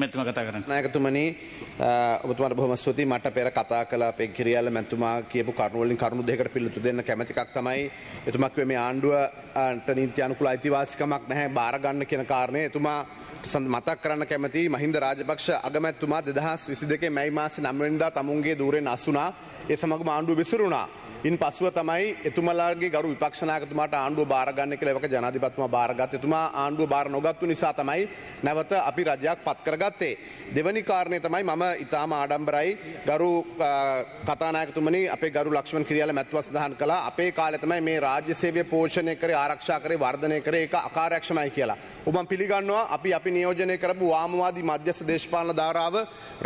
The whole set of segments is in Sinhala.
මැතුම කතා කරන්න නායකතුමනි ඔබතුමාට බොහොම ස්තුතියි මට පෙර කතා කළ අපේ කිරියල්ල මැතුමා කියපු කරුණු වලින් කරුණු දෙකකට පිළිතුරු දෙන්න කැමැතිකක් තමයි එතුමා කිව්වේ මේ ආණ්ඩුව ට නීති අනුකුල අයිතිවාසිකමක් නැහැ බාරගන්න කියන කාරණය එතුමා සඳ මතක් කරන්න කැමති මහින්ද රාජපක්ෂ අගමැත්තුමා දෙදහස් විසි දෙකේ මැයි මාස නම්වෙන්ඩා තමුන්ගේ දූරෙන් අසුනා ඒ සමඟ ආණ්ඩු විසරුණා. ඉන් පසුව තමයි එතුමලාගේ ගරු විපක්ෂනාකතුමාට ආණ්ඩුව භාරගන්න කලවක ජනාධිපත්ම භාරගත් එතුමා ආණ්ඩුව භාර නොගත්තු නිසා තමයි නැවත අපි රජයක් පත්කරගත්තේ. දෙවනි කාරණය තමයි මම ඉතාම ආඩම්බරයි ගරු කතානකතුමනි අපේ ගරු ලක්ෂ්මන් කිරියල මැත්වස් දහන් කලා අපේ කාලතමයි මේ රාජ්‍ය සේවය පෝෂණය කර ආරක්ෂා කරේ වර්ධනය කරේ ඒක අකාර්යක්ෂමයි කියලා. උමන් පිළිගන්නවා අපි අපි නියෝජනය කරපු වාමවාදී මධ්‍යස්ථ දේශපාලන ධාරාව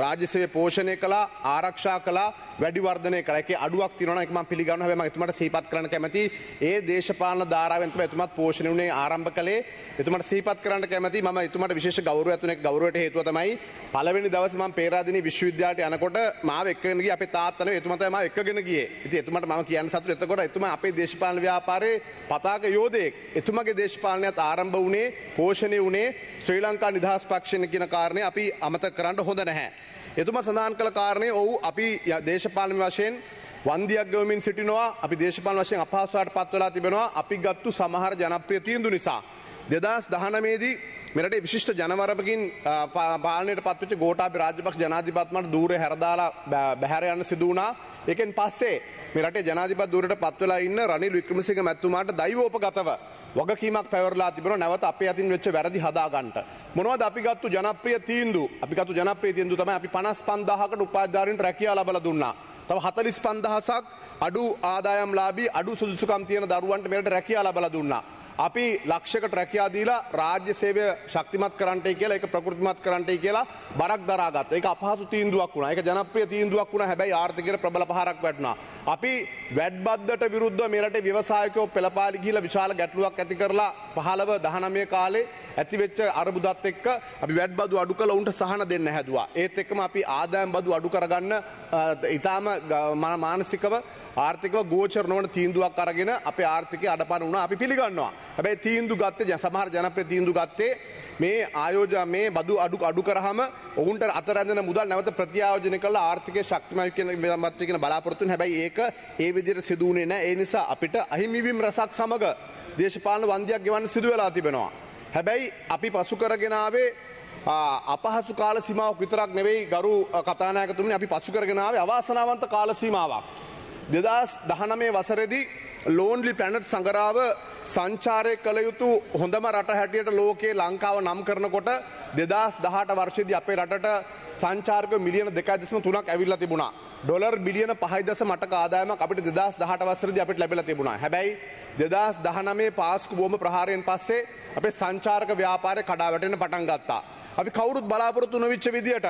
රාජ්‍යසේවය පෝෂණය කළා ආරක්ෂා කළා වැඩි වර්ධනය කළා. ඒකේ අඩුවක් තියෙනවා නම් ඒක මම පිළිගන්නවා. හැබැයි මම එතුමාට සිහිපත් කරන්න කැමැති ඒ දේශපාලන ධාරාවෙන් තමයි එතුමාත් පෝෂණය වුණේ ආරම්භ කළේ. එතුමාට සිහිපත් කරන්න කැමැති මම එතුමාට විශේෂ ගෞරවයක් දුන්නේ ගෞරවයට හේතුව තමයි පළවෙනි දවසේ මම පේරාදෙණිය විශ්වවිද්‍යාලයට යනකොට මාව එක්කගෙන ගිය අපේ තාත්තනේ එතුමා තමයි මාව එක්කගෙන ගියේ. ඉතින් එතුමාට මම කියන්න සතුට එතකොට එතුමා අපේ දේශපාලන ව්‍යාපාරයේ පතාක යෝධ යෝධයෙක්. එතුමගේ දේශපාලනයත් ආරම්භ වුණේ පෝෂණය වුණේ ශ්‍රී ලංකා නිදහස් පක්ෂණ කියන කාරණය අපි අමත කරන්න හොඳ නැහැ. එතුම සඳහන් කළ කාරණය ඔවු අපි දේශපාලන වශයෙන් වන්දියක් ගවමින් සිටිනවා අපි දේශපාලන වශයෙන් අපහසුතාවට පත්වලා තිබෙනවා අපි ගත්තු සමහර ජනප්‍රිය තීන්දුව නිසා. දෙදස් දහනමේදී මෙට විශිෂ්ට ජනවරපකින් පාලනයට පත්විච ගෝටා රාජපක් ජනාධිපත්මට දූර හැරදාලා බැහැර යන්න සිදුවනා එකෙන් පස්සේ මෙරට ජනාධිපත් දුරට පත්වලා ඉන්න රනිල් වික්‍රමසික මැත්තුමාට දයිවෝප ගතව වගකීමක් පැවරලා තිබෙන නැවත අපේ අතින් වෙච්ච වැරදි හදාගන්නට මොනවද අපි ගත්තු ජනප්‍රිය තීන්දුව අපි ගත්තු ජනප්‍රිය තීන්දුව තමයි අපි 55000කට උපාධිධාරීන්ට රැකියාව ලබා දුන්නා තව 45000ක් අඩු ආදායම්ලාභී අඩු සුදුසුකම් තියෙන දරුවන්ට මෙරට රැකියාව ලබා දුන්නා අපි ලක්ෂක ට්‍රැකයා දීලා රාජ්‍ය සේවය ශක්තිමත් කරන්ටේ කියලා එක ප්‍රකෘතිමත් කරන්ටේ කියලා බරක් දරාගත් එක අපහසු තීන්දුවක් වුණා එක ජනප්‍රිය තීන්දුවක් වුණා හැබැයි ආර්ථිකයට ප්‍රබල පහරක් වැටුණා අපි වැඩ්බද්දට විරුද්ධව මේ රටේ ව්‍යවසායකයෝ පෙළපාලි ගිහිලා විශාල ගැටලුවක් ඇති කරලා 15 19 කාලේ ඇතිවෙච්ච අරබුදත් එක්ක අපි වැඩ්බදු අඩු කළ උන්ට සහන දෙන්න හැදුවා ඒත් එක්කම අපි ආදායම් බදු අඩු කරගන්න ඉතාම මානසිකව ආර්ථිකව ගෝචර නොවන තීන්දුවක් අරගෙන අපේ ආර්ථිකය අඩපණ වුණා අපි පිළිගන්නවා හැබැයි තීන්දු ගත්තේ ජන සමහර ජනප්‍රිය තීන්දු ගත්තේ මේ ආයෝජන මේ බදු අඩු අඩු කරාම ඔවුන්ට අතරැඳෙන මුදල් නැවත ප්‍රතිආයෝජනය කරලා ආර්ථිකය ශක්තිමත් කියන මත් කියන බලාපොරොත්තු වෙන හැබැයි ඒක ඒ විදිහට සිදු වුණේ නැහැ ඒ නිසා අපිට අහිමිවීම රසක් සමග දේශපාලන වන්දියක් ගෙවන්න සිදු වෙලා තිබෙනවා හැබැයි අපි පසු කරගෙන ආවේ අපහසු කාල සීමාවක් විතරක් නෙවෙයි ගරු කතානායකතුමනි අපි පසු කරගෙනාවේ අවාසනාවන්ත කාල සීමාවක්. දෙදස් දහනමේ වසරෙදි ලෝන්ලි පැනට් සඟරාව සංචාරය කළ යුතු හොඳම රට හැටියට ලෝකයේ ලංකාව නම් කරනකොට දෙදස් දහට වර්ෂයේදී අපේ රටට සංචාර්ක මිලියන දෙකදස්ම තුනක් ඇවිල්ලා තිබුණා. ඩොලර් බිලියන පහයිදස මට ආදායමක් අපිට දෙදස් දහට වසරදී අපිට ලැබිලා තිබුණා. හැබැයි දෙදස් දහනමේ පාස්කු බෝම ප්‍රහාරයෙන් පස්සේ අපේ සංචාර්ක ව්‍යාපාරය කඩාවැටෙන පටන් ගත්තා. අපි කවුරුත් බලාපොරොත්තු නොවිච්ච විදියට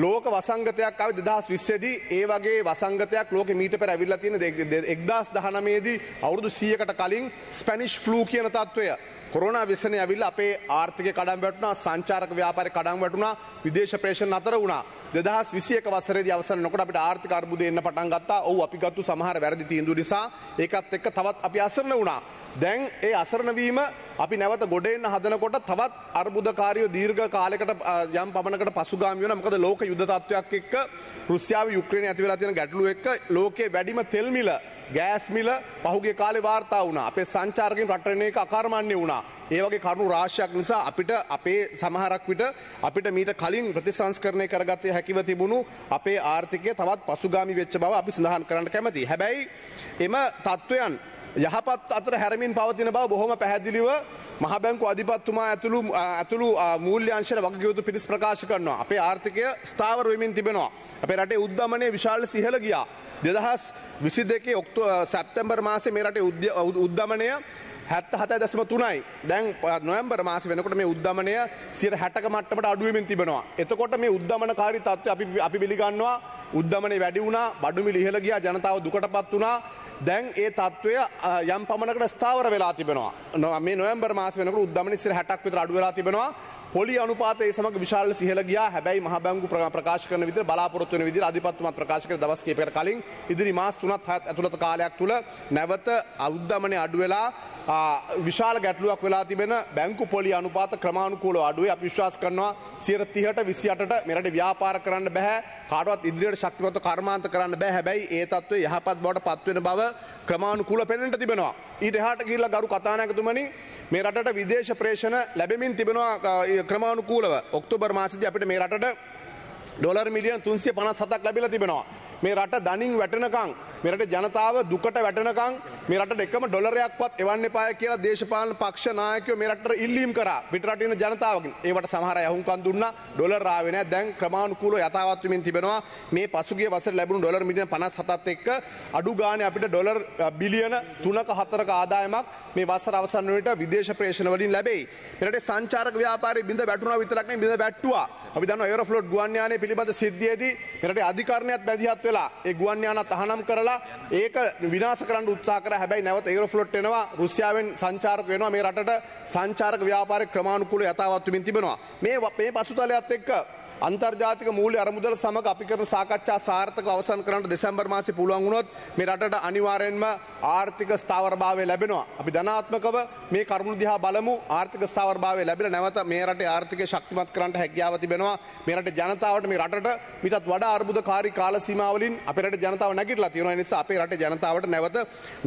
ලෝක වසංගතයක් අව දෙදහස් විස්සේදී ඒ වගේ වසංගතයක් ලෝක මීට පෙර ඇවිල්ලා තියෙන එක්දස් දහනමේදී අවුරුදු සියකට කලින් ස්පැනිෂ් ෆ්ලූ කියන තත්ත්වය කොරෝනා විසනය ඇවිල්ල අපේ ආර්ථික කඩම් වැටුණා සංචාරක ව්‍යාපාරි කඩම් වැටුණා විදේශ ප්‍රේෂණ අතර වුණා දෙදහස් විසියක වසරේදී අවසන් නොකොට අපිට ආර්ථික අර්බුද එන්න පටන් ගත්තා ඔව් අපි ගත්තු සමහර වැරදි තීන්දුව නිසා ඒකත් එක්ක තවත් අපි අසරණ වුණා දැන් ඒ අසරණවීම අපි නැවත ගොඩෙන්න හදනකොට තවත් අර්බුදකාරයෝ දීර්ඝ කාලයකට යම් පමණකට පසුගාමී වෙනවා. මොකද ලෝක යුද්ධ තත්ත්වයක් එක්ක රුසියාව යුක්‍රේනය ඇති වෙලා තියෙන ගැටලුව එක්ක ලෝකයේ වැඩිම තෙල් මිල ගෑස් මිල පහුගේ කාලේ වාර්තා වුණා. අපේ සංචාරකින් රටරණ එක අකර්මණ්‍ය වුණා. ඒ වගේ කරුණු රාශියක් නිසා අපිට අපේ සමහරක් විට අපිට මීට කලින් ප්‍රතිසංස්කරණය කරගත්තේ හැකිව තිබුණු අපේ ආර්ථිකය තවත් පසුගාමි වෙච්ච බව අපි සඳහන් කරන්න කැමතියි. හැබැයි එම තත්ත්වයන් යහපත් අතර හැරමින් පවතින බව බොහොම පැහැදිලිව මහබැංකු අධිපත්තුමා ඇතුළු ඇතුළු මූල්‍යංශයට වගකයුතු පිරිස් ප්‍රකාශ කරනවා. අපේ ආර්ථිකය ස්ථාවර වෙමින් තිබෙනවා. අපේ රටේ උද්ධමනය විශාල සිහල ගියා. දෙදහස් විසි දෙකේ ඔක්තු සැප්තැම්බර් මාසේ මේ රටේ උද්ධමනය හැත්ත හත දැසම තුනයි දැන් නොම්බර මාස වෙනකොට මේ උද්දමනය සියට හැටක මට්ටමට අඩුවමින් තිබෙනවා. එතකොට මේ උද්දමන කාරි තත්ව අපි පිළිගන්නවා උද්දමනය වැඩි වුණා බඩුමි ලිහල ගියා ජනතාව දුකට පත් වුණා දැන් ඒ තත්ත්වය යම් පමණකට ස්ථාවර වෙලා තිබෙනවා. මේ නොම්බර් මාස වෙනකට උද්දමනි සිර හැටක් විතර අඩු වෙලා තිබෙනවා. පොලි අනුපාතයේ සමග විශාල සිහල ගියා හැබැයි මහ බැංකු ප්‍රකාශ කරන විදිහට බලාපොරොත්තු වෙන විදිහට අධිපත්‍යමත් ප්‍රකාශ කර දවස් කිහිපයකට කලින් ඉදිරි මාස 3ත් 7ත් ඇතුළත කාලයක් තුල නැවත අවුද්දමනේ අඩු වෙලා විශාල ගැටලුවක් වෙලා තිබෙන බැංකු පොලි අනුපාත ක්‍රමානුකූලව අඩුවේ අපි විශ්වාස කරනවා 30ට 28ට මෙරට ව්‍යාපාර කරන්න බෑ කාටවත් ඉදිරියට ශක්තිමත්ව කර්මාන්ත කරන්න බෑ හැබැයි ඒ තත්ත්වය යහපත් බවට පත්වෙන බව ක්‍රමානුකූල පෙනෙන්නට තිබෙනවා ඊට එහාට ගිහිල්ලා ගරු කතානායකතුමනි මේ රටට විදේශ ප්‍රේෂණ ලැබෙමින් තිබෙනවා ක්‍රමානුකූලව ඔක්තෝබර් මාසදී අපිට මේ රටට ඩොලර් මිලියන 357ක් ලැබිලා තිබෙනවා. මේ රට දනින් වැටෙනකං මෙරට ජනතාව දුකට වැටෙනකං මේ රට එකම ඩොලරයක්වත් එවන්න පාය කියලා දේශපාලන පක්ෂ නායකයෝ මේ රටට ඉල්ලීම් කරා පිටරටින ජනතාවකින් ඒවට සමහර යහුම්කම් දුන්නා ඩොලර් ආවේ නැහැ දැන් ක්‍රමානුකූලව යථාවත් වෙමින් තිබෙනවා මේ පසුගිය වසර ලැබුණු ඩොලර් මිලියන 57ත් එක්ක අඩු ගානේ අපිට ඩොලර් බිලියන 3ක 4ක ආදායමක් මේ වසර අවසන් වෙනකොට විදේශ ප්‍රේෂණ වලින් ලැබෙයි මෙරටේ සංචාරක ව්‍යාපාරයේ බිඳ වැටුණා විතරක් නෙවෙයි බිඳ වැට්ටුවා අපි දන්නවා ඒරොෆ්ලොට් ගුවන් යානයේ පිළිබඳ සිද්ධියේදී මෙරටේ අධිකරණයත් බැඳිහත් වෙලා ඒ ගුවන් යානා තහනම් කරලා ඒක විනාශ කරන්න උත්සාහ කරා. හැබැයි නැවත ඒරොෆ්ලොට් වෙනවා. රුසියාවෙන් සංචාරක වෙනවා. මේ රටට සංචාරක ව්‍යාපාරයේ ක්‍රමානුකූල යථාවත් වෙමින් තිබෙනවා. මේ මේ පසුතලයත් එක්ක අන්තර්ජාතික මූල්‍ය අරමුදල සමග අපි කරන සාකච්ඡා සාර්ථකව අවසන් කරන්න දෙසැම්බර් මාසේ පුළුවන් වුණොත් මේ රටට අනිවාර්යයෙන්ම ආර්ථික ස්ථාවරභාවය ලැබෙනවා. අපි ධනාත්මකව මේ කරුණු දිහා බලමු. ආර්ථික ස්ථාවරභාවය ලැබිලා නැවත මේ රටේ ආර්ථිකය ශක්තිමත් කරන්න හැකියාව තිබෙනවා. මේ රටේ ජනතාවට මේ රටට මිටත් වඩා අර්බුදකාරී කාල සීමාවලින් අපේ රටේ ජනතාව නැගිටලා තියෙනවා. ඒ නිසා අපේ රටේ ජනතාවට නැවත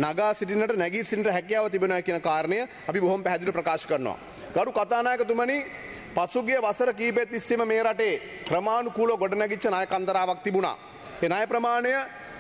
නගා සිටින්නට නැගී සිටින්නට හැකියාව තිබෙනවා කියන කාරණය අපි බොහොම පැහැදිලිව ප්‍රකාශ කරනවා. ගරු කතානායකතුමනි පසුගිය වසර කීපෙත් තිස්සෙම මේ රටේ ක්‍රමානුකූලව ගොඩනැගිච්ච ණය කන්දරාවක් තිබුණා. ඒ ණය ප්‍රමාණය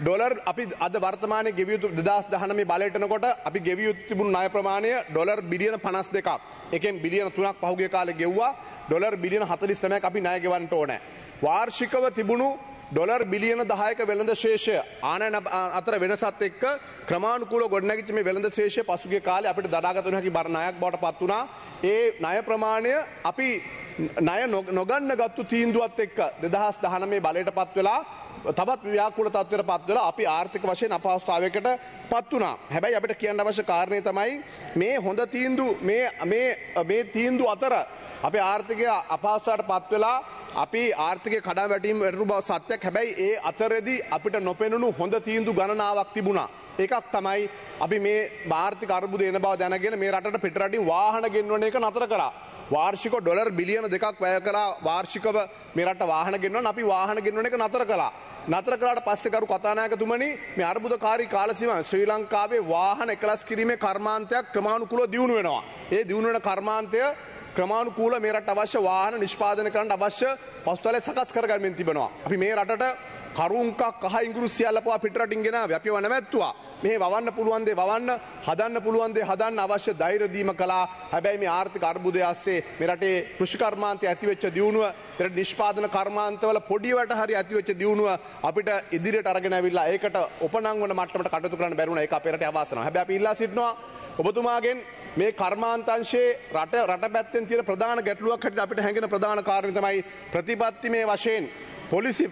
ඩොලර් අපි අද වර්තමානය ගෙවියුතු දෙදස් දහනම බලටනකොට අපි ගෙවියුතු තිබුණු ණය ප්‍රමාණය ඩොලර් බිලියන පනස් දෙකක් එකෙන් බිලියන තුනක් පහුගේ කාලෙ ගෙව්වා ඩොලර් බිලියන හතලිස්ටමයක් අපි ණයගෙවන්ට ඕනෑ. වාර්ෂිකව තිබුණු ඩොලර් බිලියන දහයක වෙළඳ ශේෂය ආනයන අතර වෙනසත් එක්ක ක්‍රමාණුකූල ගොඩනැගිච්ච මේ වෙළඳ ශේෂය පසුගිය කාලේ අපිට දරාගත නොහැකි බර ණයක් බවට පත් වුණා. ඒ ණය ප්‍රමාණය අපි ණය නොගන්න ගත්තු තීන්දුවත් එක්ක 2019 බලයට පත් වෙලා තවත් ව්‍යාකූල තත්ත්වයට පත් වෙලා අපි ආර්ථික වශයෙන් අපහසුතාවයකට පත් වුණා. හැබැයි අපිට කියන්න අවශ්‍ය කාරණේ තමයි මේ හොඳ තීන්දුව මේ මේ මේ තීන්දුව අතර අපේ ආර්ථිකය අපහසුතාවට පත් වෙලා අපි ආර්ථික කඩා වැටීම් වැටරු බව සත්‍යයක් හැබැයි ඒ අතරෙදි අපිට නොපෙනුණු හොඳ තීන්දු ගණනාවක් තිබුණා. එකක් තමයි අපි මේ භාර්ථික අර්බුද එන බව දැනගෙන මේ රටට පිටරටින් වාහන ගෙන්වන එක නතර කරා. වාර්ෂික ඩොලර් බිලියන දෙකක් වැය කලා වාර්ෂිකව මෙරට වාහනගෙන්වන අපි වාහනගෙන්වන එක නතර කලා. නතර කලාට පස්සෙකරු කතානායකතුමනි මේ අර්බුදකාරී කාලසිම ශ්‍රී ලංකාවේ වාහන එකලස් කිරීමේ කර්මාන්තයක් ක්‍රමාණුකුලව දියුණු වෙනවා. ඒ දියුණුවෙන කර්මාන්තය ක්‍රමාණුකූල මේ රට අවශ්‍ය වාහන නිෂ්පාදන කරන්න අවශ්‍ය පස්තුවලය සකස් කරගමින් තිබෙනවා. අපි මේ රටට කරුංකක් කහ ඉංගුරුසියල්ලපවා පිටරටින් ගෙන වැපිව නැමැත්තුවා. මේ වවන්න පුළුවන්දේ වවන්න හදන්න පුළුවන්දේ හදන්න අවශ්‍ය දෛරදීම කලා හැබැයි මේ ආර්ථික අර්බුදය අස්සේ මේ රටේ කෘෂිකර්මාන්තය ඇතිවෙච්ච දියුණුව පෙරට නිෂ්පාදන කර්මාන්තවල පොඩිවට හරි ඇතිවෙච්ච දියුණුව අපිට ඉදිරියට අරගෙන ඇවිල්ලා ඒකට ඔපනංවන මට්ටමට කටයුතු කරන්න බැරුණ එක අපේ රටේ අවාසනාව. හැබැයි අපි ඉල්ලා සිටිනවා ඔබතුමාගෙන් මේ කර්මාන්තංශයේ රට රට පැත්තෙන් මෙතෙන් තියෙන ප්‍රධාන ගැටලුවක් හැටියට අපිට හැඟෙන ප්‍රධාන කාරණේ තමයි ප්‍රතිපත්තිමේ වශයෙන් පොලිසි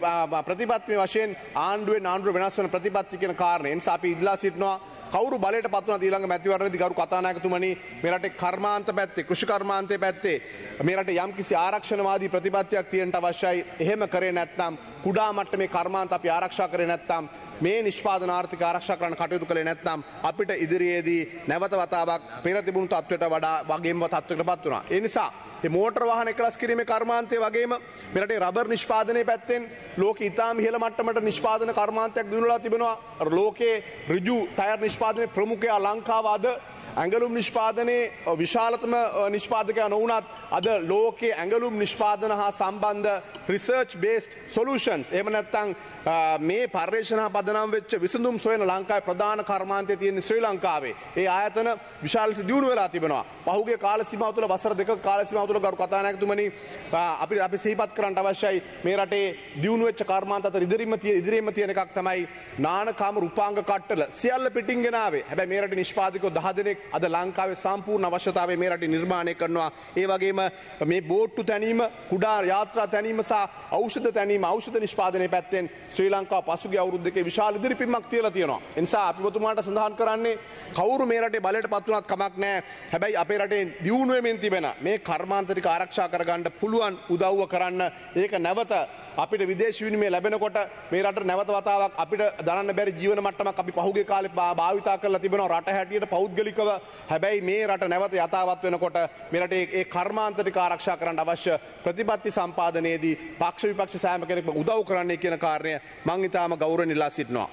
ප්‍රතිපත්මය වශයෙන් ආණ්ඩුවේ නාණ්ඩුව වෙනස් වන ප්‍රතිපත්ති කියන කාරණයෙන් අපි ඉදලා සිටිනවා කවරු බලට පත්වන ඊළඟ මැතිවරණදී ගරු කතානායකතුමනි මේ රටේ කර්මාන්ත පැත්තේ කෘෂිකර්මාන්තයේ පැත්තේ මේ රටේ යම්කිසි ආරක්ෂණවාදී ප්‍රතිපත්තියක් තියෙන්න අවශ්‍යයි. එහෙම කරේ නැත්නම් කුඩා මට්ටමේ කර්මාන්ත අපි ආරක්ෂා කරේ නැත්නම් මේ නිෂ්පාදන ආර්ථික ආරක්ෂා කරන්න කටයුතු කළේ නැත්නම් අපිට ඉදිරියේදී නැවත වතාවක් පෙර තිබුණු තත්ත්වයට වඩා වගේම තත්ත්වයකටපත් වුණා. ඒ නිසා මෝටර් වාහන එකලස් කිරීමේ කර්මාන්තය වගේම මෙරටේ රබර් නිෂ්පාදනය පැත්තෙන් ලෝක ඉතාම ඉහළ මට්ටමට නිෂ්පාදන කර්මාන්තයක් දිනුලා තිබෙනවා ලෝකයේ ඍජු ටයර් නිෂ්පාදනයේ ප්‍රමුඛයා ලංකාව අද ඇඟලුම් නිෂ්පාදනයේ විශාලතම නිෂ්පාදකය නොවනත් අද ලෝකයේ ඇඟලුම් නිෂ්පාදන හා සම්බන්ධ රිසර්ච් බේස්ට් සොලූෂන්ස් එහෙම නැත්නම් මේ පර්යේෂණ පදනම් වෙච්ච විසඳුම් සොයන ලංකාවේ ප්‍රධාන කර්මාන්තය තියෙන ශ්‍රී ලංකාවේ ඒ ආයතන විශාල ලෙස දියුණු වෙලා තිබෙනවා. පහුගිය කාල සීමාව තුළ වසර දෙක කාල සීමාව තුළ ගරු කතානායකතුමනි අපි අපි සිහිපත් කරන්න අවශ්‍යයි මේ රටේ දියුණු වෙච්ච කර්මාන්ත අතර ඉදිරිම ඉදිරියෙම තියෙන එකක් තමයි නානකාම රූපාංග කට්ටල සියල්ල පිටින් ගෙනාවේ. හැබැයි මේ රටේ නිෂ්පාදකයෝ 10 දෙනෙක් අද ලංකාවේ සම්පූර්ණ අවශ්‍යතාවය මේ රටේ නිර්මාණය කරනවා. ඒ වගේම මේ බෝට්ටු තැනීම, කුඩා යාත්‍රා තැනීම සහ ඖෂධ තැනීම, ඖෂධ නිෂ්පාදනයේ පැත්තෙන් ශ්‍රී ලංකාව පසුගිය අවුරුද්දකේ විශාල ඉදිරිපීමක් තියලා තියෙනවා. ඒ නිසා අපි ඔබතුමාට සඳහන් කරන්නේ කවුරු මේ රටේ බලයට පත් වුණත් කමක් නැහැ. හැබැයි අපේ රටේ දියුණුව වෙමින් තිබෙන මේ කර්මාන්තරික ආරක්ෂා කරගන්න පුළුවන් උදව්ව කරන්න ඒක නැවත අපිට විදේශ විනිමය ලැබෙනකොට මේ රට නැවත වතාවක් අපිට දරන්න බැරි ජීවන මට්ටමක් අපි පහුගිය කාලේ භාවිතා කරලා තිබෙනවා රට හැටියට පෞද්ගලිකව පිළිබඳව හැබැයි මේ රට නැවත යථාවත් වෙනකොට මෙරට ඒ කර්මාන්තටික ආරක්ෂා කරන්න අවශ්‍ය ප්‍රතිපත්ති සම්පාදනයේදී පක්ෂ විපක්ෂ සෑම කෙනෙක්ම උදව් කරන්නේ කියන කාරණය මං ඉතාම ගෞරවයෙන් ඉල්ලා සිටිනවා.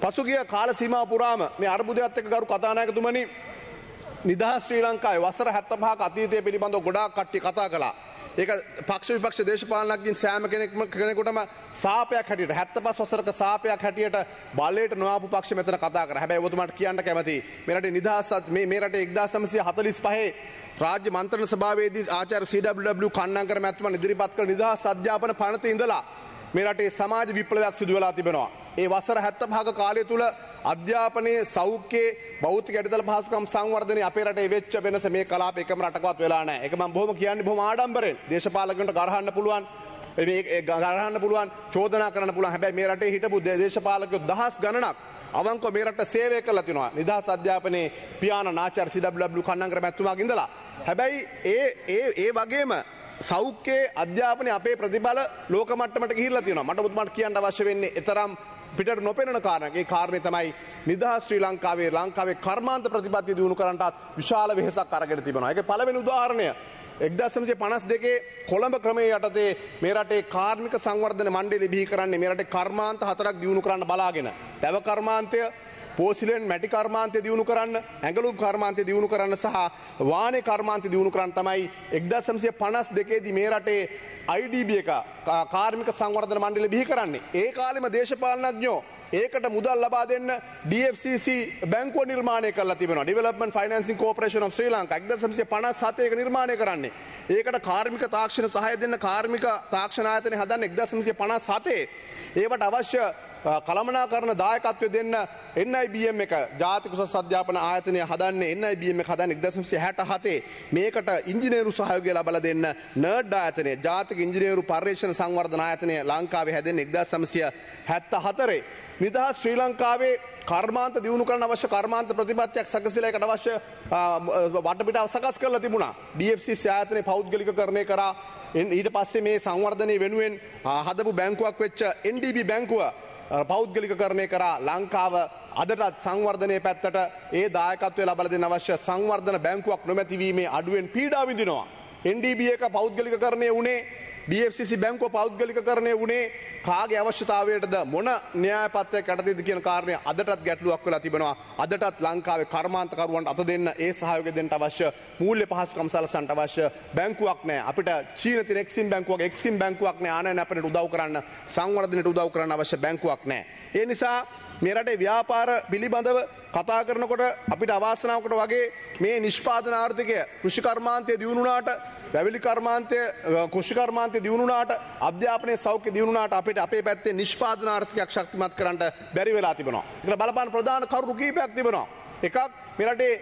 පසුගිය කාල සීමාව පුරාම මේ අර්බුදයත් එක්ක ගරු කතානායකතුමනි නිදහ ශ්‍රී ලංකායි වසර හැත්තමහා අතීතය පිළිබඳව ගොඩා කට්ටි කතා කලා. ඒක පක්ෂ විපක්ෂ දේශපාලනකින් සෑම කෙනෙක්ම කෙනෙකුටම සාපයක් හැටියට හැත්ත පස් වසරක සාපයක් හැටියට බලයට නොවාපු පක්ෂ මෙතන කතා කර හැබැයි ඔබතුමාට කියන්න කැමති මෙරට නිදහසත් මේ රට එක්දස් සමසය හතලිස් පහේ රාජ්‍ය මන්ත්‍රණ සභාවේදී ආචාර්ය CW කන්නංකර මැතිතුමන් ඉදිරිපත් කළ නිදහස් අධ්‍යාපන පනත ඉඳලා මේ රටේ සමාජ විප්ලවයක් සිදු වෙලා තිබෙනවා. ඒ වසර 75ක කාලය තුල අධ්‍යාපනයේ සෞඛ්‍යයේ බෞද්ධ ගැටදල පහසුකම් සංවර්ධනය අපේ රටේ වෙච්ච වෙනස මේ කලාප එකම රටකවත් වෙලා නැහැ. ඒක මම බොහොම කියන්නේ බොහොම ආඩම්බරෙන්. දේශපාලකයන්ට ගරහන්න පුළුවන්. මේ ගරහන්න පුළුවන් චෝදනා කරන්න පුළුවන්. හැබැයි මේ රටේ හිටපු දේශපාලකයෝ දහස් ගණනක් අවංකව මේ රට සේවය කරලා තිනවා. නිදහස් අධ්‍යාපනයේ පියාණ නාචාර්ය CW කන්නංගර මැතිතුමා ගින්දලා. හැබැයි ඒ ඒ ඒ වගේම සෞඛ්‍යයේ අධ්‍යාපනය අපේ ප්‍රතිබල ලෝක මට්ටමට ගිහිල්ලා තියෙනවා. මට මුතුමාට කියන්න අවශ්‍ය වෙන්නේ එතරම් පිට නොපෙනන කාරණ ඒ කාරණය තමයි නිදහ ශ්‍රී ලංකාවේ ලංකාවේ කර්මාන්ත ප්‍රතිපත්ති දියුණු කරටත් විශාල වෙහෙසක් අරගෙන තිබෙනවා එක පලවෙන උදාහරණය එක්දසමසේ පනස් දෙකේ කොළඹ ක්‍රමය යටතේ මේරටේ කාර්මික සංවර්ධන මණ්ඩේ ලිබිහි කරන්නේ මේරට කර්මාන්ත හතරක් දියුණු කරන්න බලාගෙන. දැව කර්මාන්තය පෝසිලෙන් මැටි කර්මාන්තය දියුණු කරන්න ඇඟලුම් කර්මාන්තය දියුණු කරන්න සහ වානේ කර්මාන්තය දියුණු කරන්න තමයි එක්දසම්සය පනස් දෙකේදී මේ රටේ IDB එක කාර්මික සංවර්ධන මණ්ඩල බිහි කරන්නේ. ඒ කාලෙම දේශපාලනඥෝ ඒකට මුදල් ලබා දෙන්න DFCC බැංකුව නිර්මාණය කරලා තිබෙනවා. Development Financing Corporation of Sri Lanka 1957 එක නිර්මාණය කරන්නේ. ඒකට කාර්මික තාක්ෂණ සහාය දෙන්න කාර්මික තාක්ෂණ ආයතනය හදන්නේ 1957. ඒවට අවශ්‍ය කළමනාකරන දායකත්වය දෙන්න එන්නයිBM එක ජාතිකුස සධ්‍යාපන ආයතනය හදන්නේ එන්නයිBM හදන එක්දසම්සේ හැට හතේ මේකට ඉංජිනේරු සහයෝගය ලබල දෙන්න නර්ඩ් ආයතනය ජාතික ඉංජිනේරු පර්යේෂණ සංවර්ධන ආයතනය ලංකාවේ හැදෙන එක්දස් සමසය හැත්ත හතරේ. නිදහස් ශ්‍රී ලංකාවේ කර්මාන්ත දියුණු කරන අවශ්‍ය කර්මාන්ත ප්‍රතිපත්තියක් සැකසිලයකට අවශ්‍ය වටපිටාව සකස් කරලා තිබුණා. DFC ආයතනය පෞද්ගලිකකරණය කරා ඊට පස්සේ මේ සංවර්ධනය වෙනුවෙන් හදපු බැංකුවක් වෙච්ච NDB බැංකුව පෞද්ගලිකරණය කරා ලංකාව අදටත් සංවර්ධනය පැත්තට ඒ දායකත්වය ලබල දෙන අවශ්‍ය සංවර්ධන බැංකුවක් නොමැතිවීමේ අඩුවෙන් පීඩා විදිනවා. NDB එක පෞද්ගලිකරණය වනේ DFCC බැංකුව පෞද්ගලිකරණය වුණේ කාගේ අවශ්‍යතාවයටද මොන න්‍යායපත්‍රයක් යටතේද කියන කාරණය අදටත් ගැටලුවක් වෙලා තිබෙනවා. අදටත් ලංකාවේ කර්මාන්තකරුවන්ට අත දෙන්න ඒ සහයෝගය දෙන්න අවශ්‍ය මූල්‍ය පහසුකම් සලසන්න අවශ්‍ය බැංකුවක් නැහැ. අපිට චීන තියෙන එක්සිම් බැංකුවක් එක්සිම් බැංකුවක් නැහැ. ආනයන අපිට උදව් කරන්න සංවර්ධනයට උදව් කරන්න අවශ්‍ය බැංකුවක් නැහැ. ඒ නිසා මේ රටේ ව්‍යාපාර පිළිබඳව කතා කරනකොට අපිට අවාසනාවකට වගේ මේ නිෂ්පාදන ආර්ථිකය කෘෂිකර්මාන්තය දියුණුනාට පැවිලි කර්මාන්තය කෘෂිකර්මාන්තය දියුණුනාට අධ්‍යාපනය සෞඛ්‍ය දියුණුනාට අපිට අපේ පැත්තේ නිෂ්පාදනාර්ථකයක් ශක්තිමත් කරන්නට බැරි වෙලා තිබෙනවා. ඒක බලපාන ප්‍රධාන කරුණු කීපයක් තිබෙනවා. එකක් මෙරටේ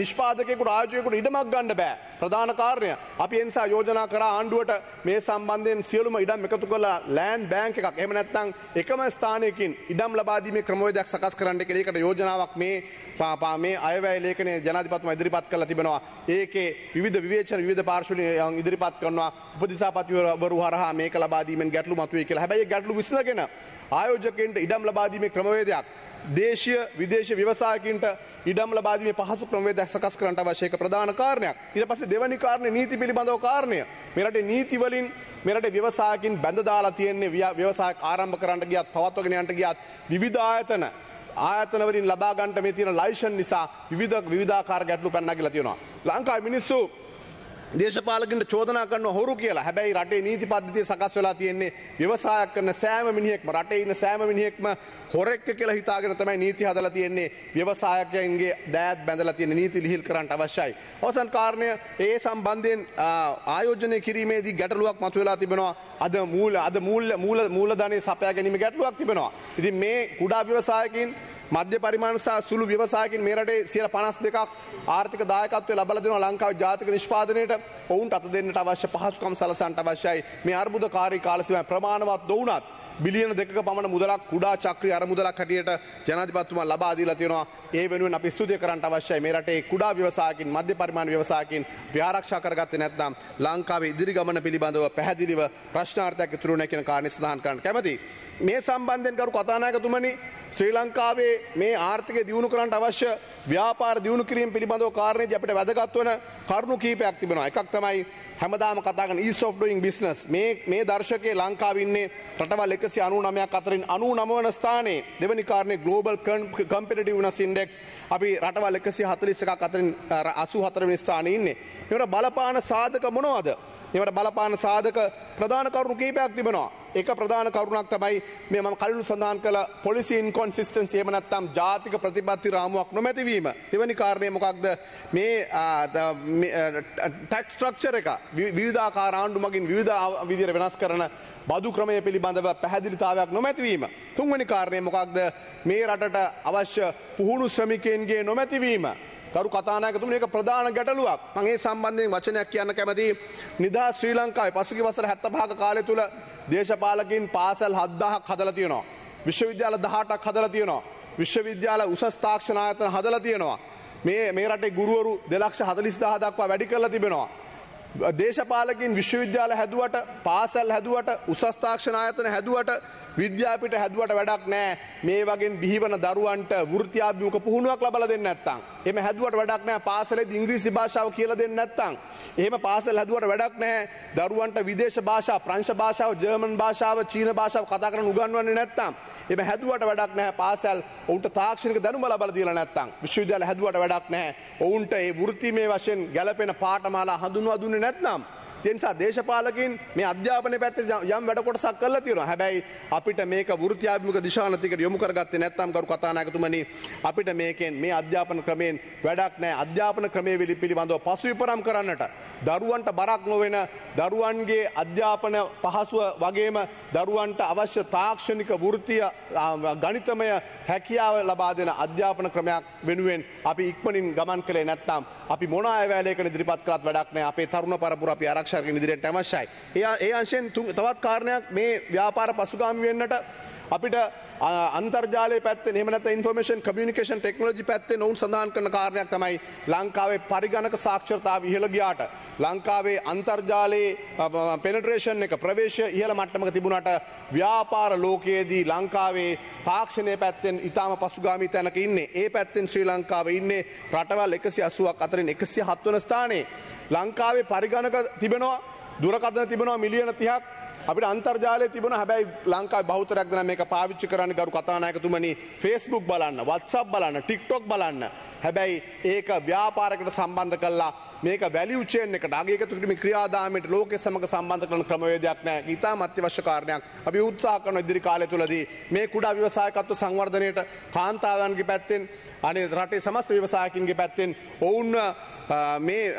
නිෂ්පාදකෙකුට ආයෝජකයෙකුට ඉඩමක් ගන්න බෑ ප්‍රධාන කාරණය. අපි එනිසා යෝජනා කරා ආණ්ඩුවට මේ සම්බන්ධයෙන් සියලුම ඉඩම් එකතු කරලා ලෑන් බෑන්ක් එකක් එහෙම නැත්නම් එකම ස්ථානයකින් ඉඩම් ලබා දීමේ ක්‍රමවේදයක් සකස් කරන්න කියලා ඒකට යෝජනාවක් මේ පාපා මේ අයවැය ලේඛනයේ ජනාධිපතිතුමා ඉදිරිපත් කරලා තිබෙනවා. ඒකේ විවිධ විවේචන විවිධ පාර්ශ්වයන් ඉදිරිපත් කරනවා. උපදේශකපතිවරු හරහා මේක ලබා දීමෙන් ගැටලු මතුවේ කියලා. හැබැයි ඒ ගැටලු විසඳගෙන ආයෝජකයන්ට ඉඩම් ලබා දීමේ ක්‍රමවේදයක් දේශය විදේශ ව්‍යවසායකින්ට ඉඩම් ලබාදීමේ පහසු ක්‍රමවේදයක් සකස් කරන්නට අවශ්‍යක ප්‍රධාන කාරණයක්. ඊට පස්සේ දෙවැනි කාරණේ නීති පිළිබඳව කාරණය. මෙරටේ නීති වලින් මෙරටේ ව්‍යවසායකින් බැඳ දාලා තියෙන්නේ ව්‍යවසාය ආරම්භ කරන්න ගියත් පවත්වගෙන යන්න ගියත් විවිධ ආයතන ආයතනවලින් ලබා ගන්නට මේ තියෙන ලයිසන් නිසා විවිධ විවිධාකාර ගැටලු පැනනගිලා තියෙනවා. ලංකාවේ මිනිස්සු දේශපාලකින්ට චෝදනා කරන හොරු කියලා හැබැයි රටේ නීති පද්ධතිය සකස් වෙලා තියෙන්නේ ව්‍යවසායක් කරන සෑම මිනිහෙක්ම රටේ ඉන්න සෑම මිනිහෙක්ම හොරෙක්ක කියලා හිතාගෙන තමයි නීති හදලා තියෙන්නේ ව්‍යවසායකයන්ගේ දෑත් බැඳලා තියෙන නීති ලිහිල් කරන්න අවශ්‍යයි. අවසන් කාරණය ඒ සම්බන්ධයෙන් ආයෝජනය කිරීමේදී ගැටලුවක් මතුවලා තිබෙනවා. අද මූල අද මූල්‍ය මූලධනය සපයා ගැනීම ගැටලුවක් තිබෙනවා. ඉතින් මේ කුඩා ව්‍යවසායකින් මධ්‍ය පරිමාණ සහ සුළු ව්‍යවසායකින් මේ රටේ 52ක් ආර්ථික දායකත්වය ලබලා දෙනවා ලංකාවේ ජාතික නිෂ්පාදනයට ඔවුන්ට අත දෙන්නට අවශ්‍ය පහසුකම් සලසන්නට අවශ්‍යයි මේ අර්බුදකාරී කාලසීමාව ප්‍රමාණවත් නොවුනත් බිලියන දෙක පමණ මුදලක් කුඩා චක්‍රය අරමුදලක් හැටියට ජනාධිපතිතුමා ලබා දීලා තියෙනවා. ඒ වෙනුවෙන් අපි ස්තුතිය කරන්න අවශ්‍යයි. මේ රටේ කුඩා ව්‍යවසායකින් මධ්‍ය පරිමාණ ව්‍යවසායකින් ව්‍යාරක්ෂා කරගත්තේ නැත්නම් ලංකාවේ ඉදිරි ගමන පිළිබඳව පැහැදිලිව ප්‍රශ්නාර්ථයක් ඉතුරු වෙනවා කියන කාරණේ සඳහන් කරන්න කැමැතියි. මේ සම්බන්ධයෙන් කරු කතානායකතුමනි ශ්‍රී ලංකාවේ මේ ආර්ථිකය දියුණු කරන්නට අවශ්‍ය ව්‍යාපාර දියුණු කිරීම පිළිබඳව කාරණේදී අපිට වැදගත් වන කරුණු කීපයක් තිබෙනවා. එකක් තමයි හැමදාම කතා කරන ease of doing business. මේ මේ දර්ශකයේ ලංකාවේ ඉන්නේ රටවල් 199ක් අතරින් 99 වන ස්ථානයේ දෙවැනි කාරණේ global competitiveness index අපි රටවල් 141ක් අතරින් 84 වෙනි ස්ථානයේ ඉන්නේ. ඒකට බලපාන සාධක මොනවද? ඒවට බලපාන සාධක ප්‍රධාන කරුණු කීපයක් තිබෙනවා. එක ප්‍රධාන කරුණක් තමයි මේ මම කලින් සඳහන් කළ පොලිසි ඉන්කොන්සිස්ටන්සි එහෙම නැත්නම් ජාතික ප්‍රතිපත්ති රාමුවක් නොමැතිවීම. දෙවැනි කාරණය මොකක්ද? මේ ටැක්ස් ස්ට්‍රක්චර් එක විවිධාකාර ආණ්ඩු මගින් විවිධ විදිහට වෙනස් කරන බදු ක්‍රමය පිළිබඳව පැහැදිලිතාවයක් නොමැතිවීම. තුන්වැනි කාරණය මොකක්ද? මේ රටට අවශ්‍ය පුහුණු ශ්‍රමිකයන්ගේ නොමැතිවීම. ගරු කතානායකතුමනි ඒක ප්‍රධාන ගැටලුවක්. මම ඒ සම්බන්ධයෙන් වචනයක් කියන්න කැමතියි. නිදහස් ශ්‍රී ලංකාවේ පසුගිය වසර 75ක කාලය තුල දේශපාලකින් පාසල් 7000ක් හදලා තියෙනවා. විශ්වවිද්‍යාල 18ක් හදලා තියෙනවා. විශ්වවිද්‍යාල උසස් තාක්ෂණ ආයතන හදලා තියෙනවා. මේ මේ රටේ ගුරුවරු 2,40,000 දක්වා වැඩි කරලා තිබෙනවා. දේශපාලකින් විශ්වවිද්‍යාල හැදුවට පාසල් හැදුවට උසස්ථාක්ෂණ ආයතන හැදුවට විද්‍යාපිට හැදුවට වැඩක් නෑ මේ වගේ බිහිවන දරුවන්ට වෘතියාභිමුක පුහුණුවක් ලබලා දෙන්න නැත්තම්. එහෙම හැදුවට වැඩක් නෑ පාසලේදී ඉංග්‍රීසි භාෂාව කියලා දෙන්න නැත්තම්. එහෙම පාසල් හැදුවට වැඩක් නෑ දරුවන්ට විදේශ භාෂා, ප්‍රංශ භාෂාව, ජර්මන් භාෂාව, චීන භාෂාව කතා කරන්න උගන්වන්නේ නැත්තම්. එහෙම හැදුවට වැඩක් නෑ පාසල් ඔවුන්ට තාක්ෂණික දැනුම ලබලා දීලා නැත්තම්. විශ්වවිද්‍යාල හැදුවට වැඩක් නෑ ඔවුන්ට ඒ වෘත්තිමය වශයෙන් ගැලපෙන පාඨමාලා හඳුන්වා දුන්නේ නැත්නම් තිනිසා දේශපාලකින් මේ අධ්‍යාපන පැත්ත යම් වැඩ කොටසක් කල්ලා තියෙනවා. හැබැයි අපිට මේක වෘත්තියාභිමුඛ දිශානතිකට යොමු කරගත්තේ නැත්නම් ගරු කතානායකතුමනි අපිට මේකෙන් මේ අධ්‍යාපන ක්‍රමයෙන් වැඩක් නැහැ. අධ්‍යාපන ක්‍රමයේ පිළිබඳව පසුවිපරම් කරන්නට දරුවන්ට බරක් නොවන දරුවන්ගේ අධ්‍යාපන පහසුව වගේම දරුවන්ට අවශ්‍ය තාක්ෂණික වෘත්තිය ගණිතමය හැකියාව ලබා දෙන අධ්‍යාපන ක්‍රමයක් වෙනුවෙන් අපි ඉක්මනින් ගමන් කළේ නැත්නම් අපි මොන අයවැලයකට ඉදිරිපත් කරත් වැඩක් නැහැ. අපේ තරුණ පරපුර අපි ආරක්ෂා ආරක්ෂාකින් ඉදිරියට අවශ්‍යයි. ඒ අංශයෙන් තවත් කාරණයක් මේ ව්‍යාපාර පසුගාමි වෙන්නට අපිට අන්තර්ජාලය පැත්තේ එහෙම නැත්නම් ইনফরমේෂන් කමියුනිකේෂන් ටෙක්නොලොජි පැත්තේ නවුන් සඳහන් කරන කාරණයක් තමයි ලංකාවේ පරිගණක සාක්ෂරතාව ඉහළ ගියාට ලංකාවේ අන්තර්ජාලයේ පෙනට්‍රේෂන් එක ප්‍රවේශය ඉහළ මට්ටමක තිබුණාට ව්‍යාපාර ලෝකයේදී ලංකාවේ තාක්ෂණය පැත්තෙන් ඉතාම පසුගාමී තැනක ඉන්නේ. ඒ පැත්තෙන් ශ්‍රී ලංකාව ඉන්නේ රටවල් 180ක් අතරින් 107 වන ස්ථානයේ. ලංකාවේ පරිගණක තිබෙනවා දුරකථන තිබෙනවා මිලියන 30ක් අපිට අන්තර්ජාලය තිබන හැබැයි ලංකා බෞතරයක් දන මේ පාවිච්චි කරන්න ගරු කතානායකතුමනි ෆෙස්බුක් බලන්න වත්සබ් බලන්න ටික්ටොක් බලන්න හැබැයි ඒක ව්‍යාපාරකට සම්බන්ධ කල්ලා මේක වැලිවචයෙන් එකට අගේකතුකටම ක්‍රියාදාමට ලෝක සමඟ සම්බන්ධ කරන ක්‍රමවේදයක් නෑ ඉතා මත්‍යවශ්‍යකාරණයක් අපි උත්සා කරන ඉදිරි කාලය තුළදී මේ කුඩා ව්‍යවසායකත්ව සංවර්ධනයට කාන්තාවන්ගේ පැත්තෙන් අනේ රටේ සමස් ව්‍යවසායකින්ගේ පැත්තෙන් ඔවුන්ව මේ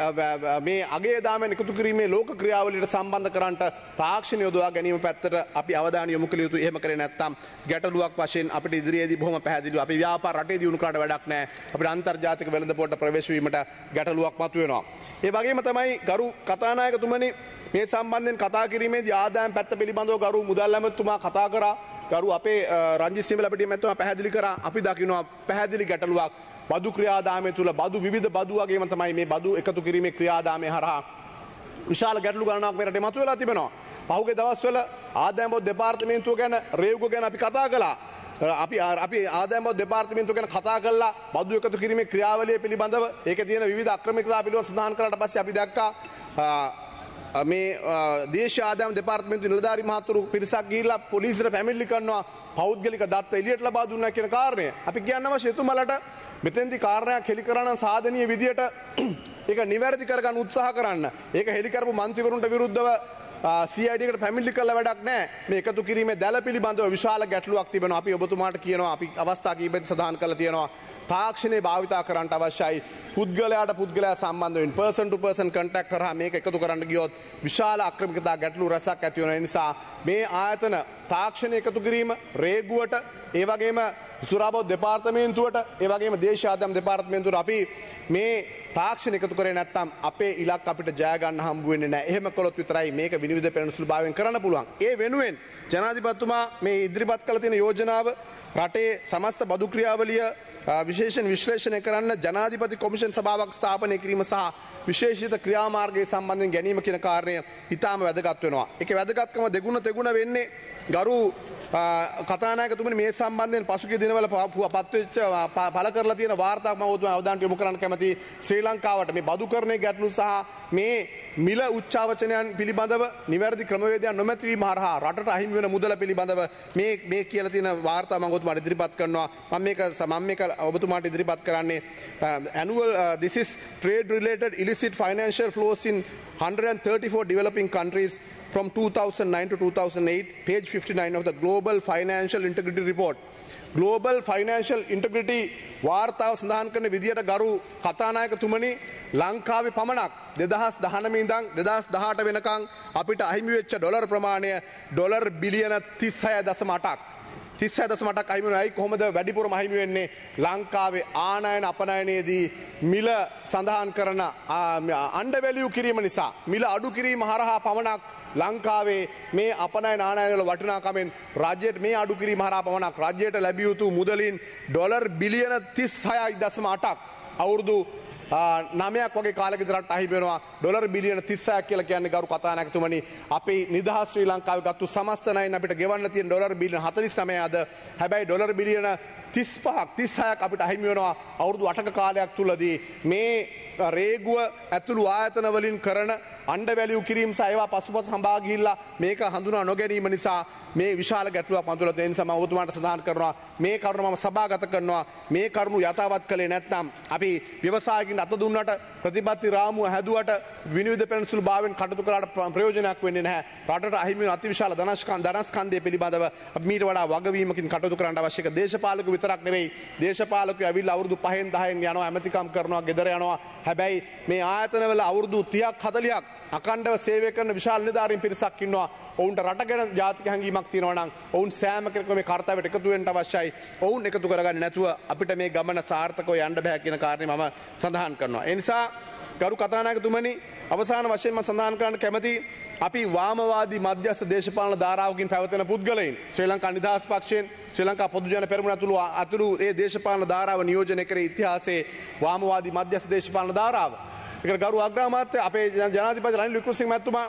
අගේ දාමන එකතු කිරීමේ ලෝක ක්‍රියාවලට සම්බන්ධ කරන්ට තාක්ෂණ යොදවා ගැනීම පැත්තර අපි අවධාන යොමු කළ යුතු එහෙම කර නැත්තම් ගැටලුවක් වශයෙන් අපට ඉදිරියේදී බොහොම පැහැදිලි අපි ව්‍යාපාර රටේ දියුණු කරට වැඩක් නැහැ අපිට අන්තර්ජාතික වෙළඳපොළට ප්‍රවේශ වීමට ගැටලුවක් මතුවෙනවා ඒ වගේම තමයි ගරු කතානායකතුමනි මේ සම්බන්ධයෙන් කතා කිරීමේදී ආදායම් පැත්ත පිළිබඳව ගරු මුදල් ඇමතුමා කතා කරා ගරු අපේ රංජිත් සිමල අපිට මැතුමා පැහැදිලි කරා අපි දකිනවා පැහැදිලි ගැටලුවක් බදු ක්‍රියාදාමය තුළ බදු විධ බදුවගේම තමයි මේ බදු එකතු කිරීමේ ක්‍රියාදාමය හරහා විශාල ගැටලු ගණනාවක් මේ රටේ මතුවලා තිබෙනවා. පහුගිය දවස්වල ආදායම් බෝධ දෙපාර්තමේන්තුව ගැන රේවුග ගැන අපි කතා කළා. අපි අපි ආදායම් බෝධ දෙපාර්තමේන්තුව ගැන කතා කළා බදු එකතු කිරීමේ ක්‍රියාවලිය පිළිබඳව ඒකේ තියෙන විවිධ අක්‍රමිකතා පිළිබඳව සඳහන් කරලා ඊට පස්සේ අපි දැක්කා මේ දේශාදම දෙපාර්තමෙන්තු නිලධාරි මහතුරු පිරිසක් ගිහිල්ලා පොලිසියට පැමිණිලි කරනවා පෞද්ගලික දත්ත එළියට ලබා දුන්නා කියන කාරණය. අපි කියන්න අවශ්‍ය එතුමලට මෙතෙන්දි කාරණයක් හෙළි කරන සාධනීය විදියට ඒක නිවැරදි කරගන්න උත්සාහ කරන්න. ඒක හෙළි කරපු මන්ත්‍රීවරුන්ට විරුද්ධව සඩකට පැමිල්ි කල වැඩක් නෑ මේකතු කිරීම දැල පිළිබඳව විශාල ගැටලුවක් තිබෙන අපි ඔබතුමාට කියනවා අපි අවස්ථාකීබෙන් සඳහන් කළ තියෙනවා තාක්ෂණය භාවිතා කරන්නට අවශ්‍යයි පුද්ගලයාට පුද්ගලයා සම්බන්ධවෙන් පර්සන්ට පර්සන් කටක් කරහ මේක එකතු කරන්න ගියොත් විශාල අක්‍රමිකතා ගැටලු රැසක් ඇතිවන නිසා මේ ආයතන තාක්ෂණය එකතු කිරීම රේගුවට ඒවගේම සුරාබෝ දෙපාර්තමේන්තුවට ඒවගේම දේශාතම් දෙපාර්තමේන්තුර අපි මේ තාක්ෂණ එකතු කරේ නැත්තම් අපේ ඉලක් අපිට ජයගන්න හම්බුවෙන්නේ නැහැ. එහෙම කළොත් විතරයි මේක විනිවිද පෙරණුසුළු භාවයෙන් කරන්න පුළුවන්. ඒ වෙනුවෙන් ජනාධිපත්තුමා මේ ඉදිරිපත් කළ තියෙන යෝජනාව රටේ සමස්ත බදු ක්‍රියාවලිය විශේෂෙන් විශ්ලේෂණය කරන්න ජනාධිපති කොමිෂන් සභාවක් ස්ථාපනය කිරීම සහ විශේෂිත ක්‍රියාමාර්ගය සම්බන්ධයෙන් ගැනීම කියන කාරණය ඉතාම වැදගත් වෙනවා. එක වැදගත්කම දෙගුණ තෙගුණ වෙන්නේ ගරු කතානායකතුමනි මේ සම්බන්ධයෙන් පසුගිය දිනවල පත්වෙච්ච පළ කරලා තියෙන වාර්තාවක් මම ඔබතුමා අවධානයට යොමු කරන්න කැමතියි. ශ්‍රී ලංකාවට මේ බදු කරණේ ගැටලු සහ මේ මිල උච්චාවචනයන් පිළිබඳව නිවැරදි ක්‍රමවේදයක් නොමැතිවීම හරහා රටට අහිමි වෙන මුදල පිළිබඳව මේ මේ කියලා තියෙන වාර්තා මම ඔබතුමාට ඉදිරිපත් කරනවා මම මේක මම මේක ඔබතුමාට ඉදිරිපත් කරන්නේ annual uh, this is trade related illicit financial flows in 134 developing countries from 2009 to 2008 page 59 of the global financial integrity report global financial integrity වාර්තාව සඳහන් කරන විදියට ගරු කතානායකතුමනි ලංකාවේ පමණක් දෙදහස් දහනමින්දං දෙදස් දහට වෙනකං අපිට අහිමිවෙච්ච ඩොලර් ප්‍රමාණය ඩොලර් බිලියන තිස්සය දසම අටක්. තිස්සය දසමටක් අහිමනයි කොහොමද වැඩිපුර මහිමි වෙන්නේ ලංකාවේ ආනයන අපනයනයේදී මිල සඳහන් කරන අන්ඩවැලියු කිරීම නිසා. මිල අඩු කිරීම හරහා පමණක් ලංකාවේ මේ අපනයි නානයවල වටිනාකමෙන් රජයට මේ අඩුකිරි මහරා පමණක් රජයට ලැබියයුතු මුදලින් ඩොලර් බිලියන තිස් හයයි දසම අටක් අවුරුදු නමයක් වගේ කාලෙක විතරට අහිබෙනවා ඩොලර් බිලියන 36ක් කියලා කියන්නේ ගරු කතානායකතුමනි අපේ නිදහස් ශ්‍රී ලංකාවේ ගත්තු සමස්ත ණයින් අපිට ගෙවන්න තියෙන ඩොලර් බිලියන 49 අද හැබැයි ඩොලර් බිලියන 35ක් 36ක් අපිට අහිමි වෙනවා අවුරුදු 8ක කාලයක් තුලදී මේ රේගුව ඇතුළු ආයතනවලින් කරන අන්ඩ වැලියු කිරීම් සයවා පසුපස සම්භාගිල්ලා මේක හඳුනා නොගැනීම නිසා මේ විශාල ගැටලුව පඳුල දෙන් සම උතුමට සඳහන් කරනවා මේ කරුණු මම සභාගත කරනවා මේ කරුණු යථාවත් කළේ නැත්නම් අපි ව්‍යවසායකින් අත දුන්නට ප්‍රතිපත්ති රාමුව හැදුවට විනිවිධ පෙනසුළු භාවෙන් කටයුතු කරාට ප්‍රයෝජනයක් වෙන්නේ නැහැ රටට අහිමි වෙන අතිවිශාල ධනස්කන් ධනස්කන්ධය පිළිබඳව මීට වඩා වගවීමකින් කටයුතු කරන්න අවශ්‍ය දේශපාලක විතරක් නෙවෙයි දේශපාලකයෝ ඇවිල්ලා අවුරුදු 5න් 10න් යනවා ඇමතිකම් කරනවා ගෙදර යනවා හැබැයි මේ ආයතනවල අවුරුදු 30ක් 40ක් අකණ්ඩව සේවය කරන විශාල නිලධාරීන් පිරිසක් ඉන්නවා. ඔවුන්ට රට ගැන ජාතික හැඟීමක් තියෙනවා නම් ඔවුන් සෑම කෙනෙකුම මේ කාර්යයට එකතු වෙන්න අවශ්‍යයි. ඔවුන් එකතු කරගන්නේ නැතුව අපිට මේ ගමන සාර්ථකව යන්න බෑ කියන කාරණේ මම සඳහන් කරනවා. ඒ නිසා ගරු කතානායකතුමනි අවසාන වශයෙන් මම සඳහන් කරන්න කැමතියි අපි වාමවාදී මධ්‍යස්ථ දේශපාලන ධාරාවකින් පැවතෙන පුද්ගලයින් ශ්‍රී ලංකා නිදහස් පක්ෂයෙන් ශ්‍රී ලංකා පොදුජන පෙරමුණ ඇතුළු අතුළු ඒ දේශපාලන ධාරාව නියෝජනය කර ඉතිහාසයේ වාමවාදී මධ්‍යස්ථ දේශපාලන ධාරාව. එකට ගරු අග්‍රාමාත්‍ය අපේ ජනාධිපති රනිල් වික්‍රමසිංහ මැතිතුමා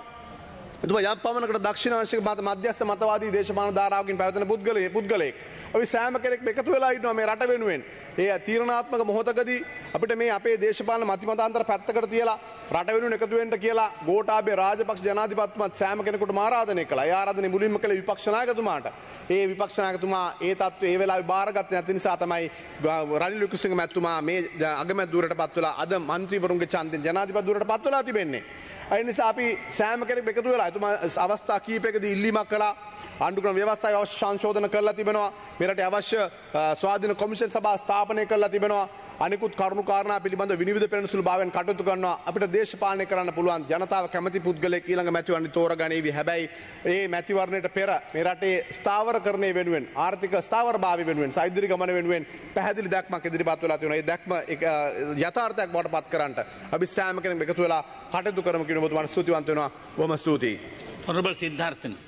එතුමා යම් පමණකට දක්ෂිණාංශික මධ්‍යස්ථ මතවාදී දේශපාලන ධාරාවකින් පැවතෙන පුද්ගලයෙක් පුද්ගලයෙක්. අපි සෑම කෙනෙක් එකතු වෙලා ඉන්නවා මේ රට වෙනුවෙන්. ඒ තීරණාත්මක මොහොතකදී අපිට මේ අපේ දේශපාලන මතිමතාන්තර පැත්තකට තියලා රට වෙනුවෙන් එකතු වෙන්න කියලා ගෝඨාභය රාජපක්ෂ ජනාධිපතිතුමාත් සෑම කෙනෙකුටම ආරාධනය කළා. ඒ ආරාධනය මුලින්ම කළේ විපක්ෂ නායකතුමාට. ඒ විපක්ෂ නායකතුමා ඒ තත්ත්වය ඒ වෙලාවේ බාරගත්තේ නැති නිසා තමයි රනිල් වික්‍රමසිංහ මැතිතුමා මේ අගමැතිවරට පත් වෙලා අද മന്ത്രിවරුන්ගේ ඡන්දෙන් ජනාධිපතිවරට පත් වෙලා තිබෙන්නේ. ඒ නිසා අපි සෑම කෙනෙක් එකතු වෙලා එතුමා අවස්ථා කීපයකදී ඉල්ලීමක් කළා. අන්ඩුක්‍රම ව්‍යවස්ථාව අවශ්‍ය සංශෝධන කරලා තිබෙනවා. මෙරට අවශ්‍ය ස්වාධීන කොමිෂන් සභා ස්ථාප ස්ථාපනය කරලා තිබෙනවා අනිකුත් කරුණු කාරණා පිළිබඳ විනිවිද පෙරණසුළු භාවයෙන් කටයුතු කරනවා අපිට දේශපාලනය කරන්න පුළුවන් ජනතාව කැමති පුද්ගලයෙක් ඊළඟ මැතිවරණ තෝරගනීවි හැබැයි ඒ මැතිවරණයට පෙර මේ රටේ ස්ථාවරකරණය වෙනුවෙන් ආර්ථික ස්ථාවරභාවය වෙනුවෙන් සෛද්දිරි ගමන වෙනුවෙන් පැහැදිලි දැක්මක් ඉදිරිපත් වෙලා තියෙනවා. ඒ දැක්ම යථාර්ථයක් බවට පත් කරන්නට අපි සෑම කෙනෙක්ම එකතු වෙලා කටයුතු කරමු කියන ඔබතුමාට ස්තුතිවන්ත වෙනවා. බොහොම ස්තුතියි. හොරබල් සිද්ධාර්ථන